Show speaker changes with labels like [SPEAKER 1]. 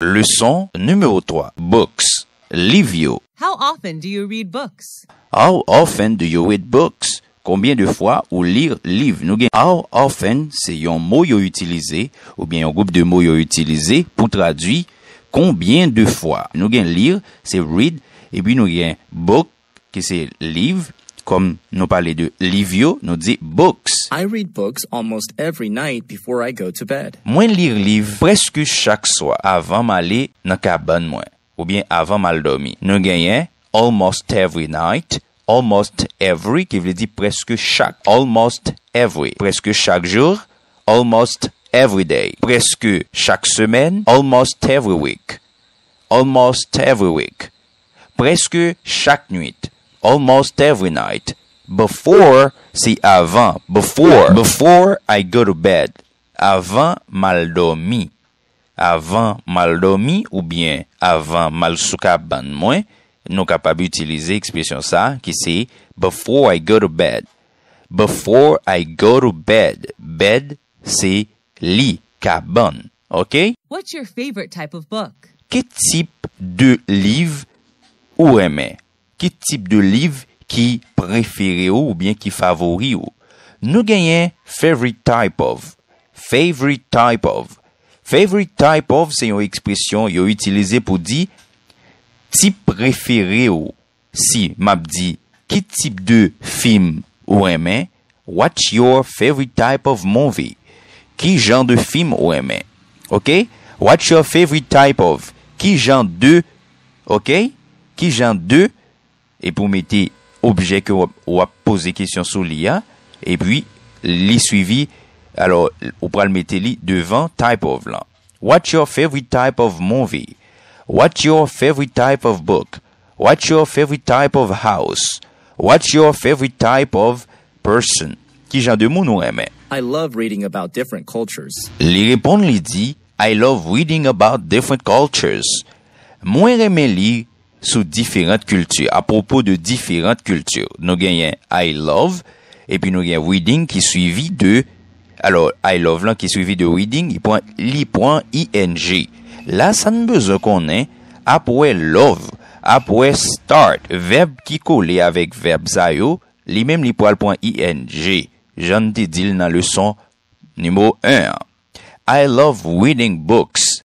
[SPEAKER 1] Le son numero 3. Books. Livyo. How often do you read books? Konbyen de fwa ou lir liv? Nou gen how often se yon mou yo utilize ou bien yon goup de mou yo utilize pou tradwi konbyen de fwa. Nou gen lir se read e bi nou gen book ke se liv. Kom nou pale de livyo, nou di books. I read books almost every night before I go to bed. Mwen lir liv preske chak swa. Avan mali, nou ka ban mwen. Ou bien, avan mal domi. Nou genyen, almost every night, almost every, ki vle di preske chak. Almost every. Preske chak jour, almost every day. Preske chak semen, almost every week. Almost every week. Preske chak nuit. Almost every night. Before, c'est avant. Before I go to bed. Avant mal dormi. Avant mal dormi ou bien avant mal soukaban mwen. Nou kapab utilize ekspesyon sa ki c'est before I go to bed. Before I go to bed. Bed, c'est li. Kaban. Ok? What's your favorite type of book? Ke tip de liv ou eme? Kit tip de liv ki preferi ou ou bien ki favori ou? Nou genyen favorite type of. Favorite type of. Favorite type of se yon ekspresyon yon utilize pou di. Tip preferi ou. Si, map di. Kit tip de film ou eme? What's your favorite type of movie? Ki jan de film ou eme? Ok? What's your favorite type of? Ki jan de? Ok? Ki jan de? et pour mettre objet que wap, poser pose sur l'IA. Et puis, e pwi suivi, Alors ou le le mettre devant type of lan. What's your favorite type of movie? What's your favorite type of book? What's your favorite type of house? What's your favorite type of person? Qui genre de moun ou aime I love reading about different cultures. Li répondre lui dit. I love reading about different cultures. Moi, j'aime lire. Sou diferante kultur. A propos de diferante kultur. Nou genyen I love. E pi nou genyen reading ki suivi de. Alors I love lan ki suivi de reading. I point li point ing. La san bezo konen apwe love. Apre start. Verb ki kou li avek verb zayo. Li mem li point ing. Jan te dil nan le son nimo 1. I love reading books.